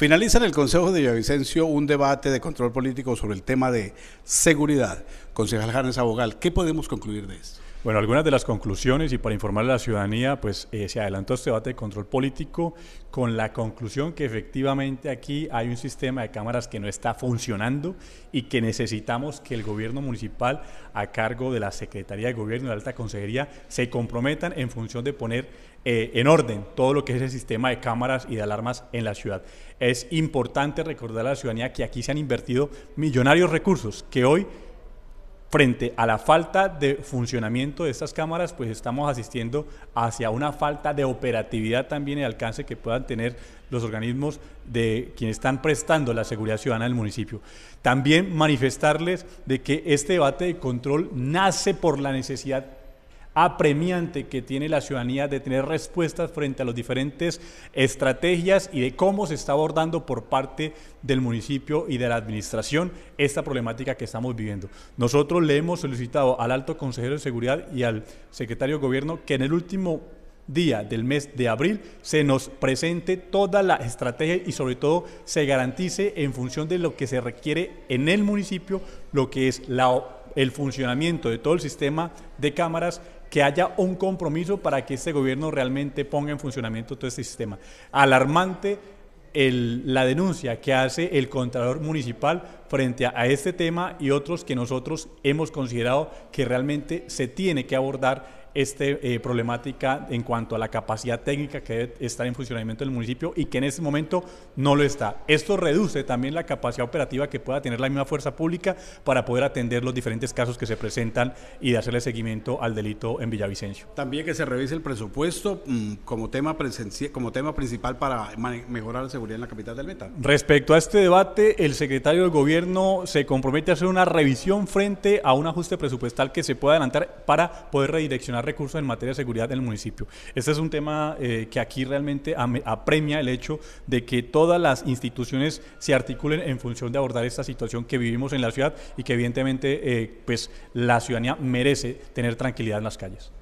Finaliza en el Consejo de Villavicencio un debate de control político sobre el tema de seguridad. Concejal Janes Abogal, ¿qué podemos concluir de esto? Bueno, algunas de las conclusiones y para informar a la ciudadanía, pues eh, se adelantó este debate de control político con la conclusión que efectivamente aquí hay un sistema de cámaras que no está funcionando y que necesitamos que el gobierno municipal a cargo de la Secretaría de Gobierno y la Alta Consejería se comprometan en función de poner eh, en orden todo lo que es el sistema de cámaras y de alarmas en la ciudad. Es importante recordar a la ciudadanía que aquí se han invertido millonarios recursos que hoy frente a la falta de funcionamiento de estas cámaras, pues estamos asistiendo hacia una falta de operatividad también y alcance que puedan tener los organismos de quienes están prestando la seguridad ciudadana del municipio. También manifestarles de que este debate de control nace por la necesidad apremiante que tiene la ciudadanía de tener respuestas frente a las diferentes estrategias y de cómo se está abordando por parte del municipio y de la administración esta problemática que estamos viviendo. Nosotros le hemos solicitado al alto consejero de seguridad y al secretario de gobierno que en el último día del mes de abril se nos presente toda la estrategia y sobre todo se garantice en función de lo que se requiere en el municipio, lo que es el funcionamiento de todo el sistema de cámaras que haya un compromiso para que este gobierno realmente ponga en funcionamiento todo este sistema. Alarmante la denuncia que hace el Contralor Municipal frente a, este tema y otros que nosotros hemos considerado que realmente se tiene que abordar esta eh, problemática en cuanto a la capacidad técnica que debe estar en funcionamiento del municipio y que en este momento no lo está. Esto reduce también la capacidad operativa que pueda tener la misma fuerza pública para poder atender los diferentes casos que se presentan y de hacerle seguimiento al delito en Villavicencio. También que se revise el presupuesto mm, como, tema como tema principal para mejorar la seguridad en la capital del Meta. Respecto a este debate, el secretario del Gobierno se compromete a hacer una revisión frente a un ajuste presupuestal que se pueda adelantar para poder redireccionar recursos en materia de seguridad en el municipio. Este es un tema eh, que aquí realmente apremia el hecho de que todas las instituciones se articulen en función de abordar esta situación que vivimos en la ciudad y que evidentemente eh, pues, la ciudadanía merece tener tranquilidad en las calles.